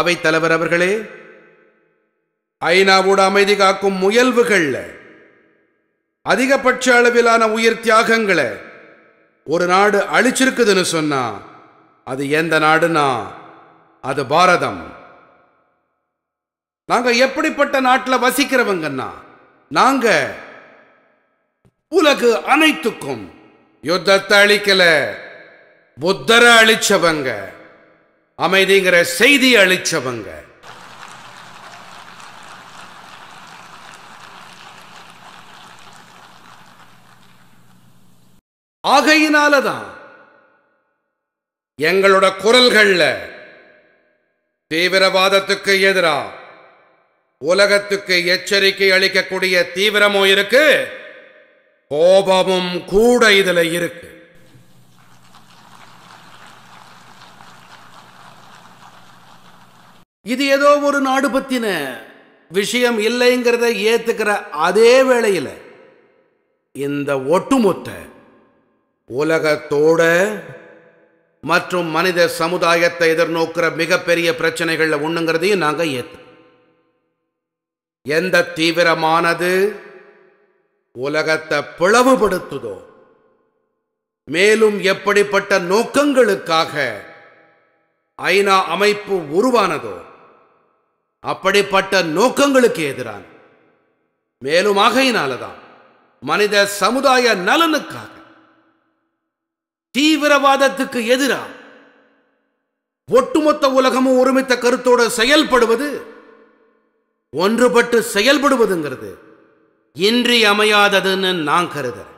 அவை தலைவர் அவர்களே ஐநாவோட அமைதி காக்கும் முயல்வுகள் அதிகபட்ச அளவிலான உயிர் தியாகங்களை ஒரு நாடு அழிச்சிருக்குதுன்னு சொன்னா அது எந்த நாடுனா அது பாரதம் நாங்க எப்படிப்பட்ட நாட்டில் வசிக்கிறவங்கன்னா நாங்க உலகு அனைத்துக்கும் யுத்தத்தை அழிக்கல புத்தரை அழிச்சவங்க அமைதிங்கிற செய்தி அளிச்சவங்க ஆகையினால தான் எங்களோட குரல்கள்ல தீவிரவாதத்துக்கு எதிராக உலகத்துக்கு எச்சரிக்கை அளிக்கக்கூடிய தீவிரமும் இருக்கு கோபமும் கூட இதுல இருக்கு இது ஏதோ ஒரு நாடு பற்றின விஷயம் இல்லைங்கிறத ஏற்றுக்கிற அதே வேளையில் இந்த ஒட்டுமொத்த உலகத்தோட மற்றும் மனித சமுதாயத்தை எதிர்நோக்கிற மிகப்பெரிய பிரச்சனைகளில் ஒன்றுங்கிறதையும் நாங்கள் ஏற்று எந்த தீவிரமானது உலகத்தை பிளவுபடுத்துதோ மேலும் எப்படிப்பட்ட நோக்கங்களுக்காக ஐநா அமைப்பு உருவானதோ அப்படிப்பட்ட நோக்கங்களுக்கு எதிரான மேலும் ஆகையினாலதான் மனித சமுதாய நலனுக்காக தீவிரவாதத்துக்கு எதிராக ஒட்டுமொத்த உலகமும் ஒருமித்த கருத்தோடு செயல்படுவது ஒன்றுபட்டு செயல்படுவதுங்கிறது இன்றியமையாததுன்னு நான் கருதுறேன்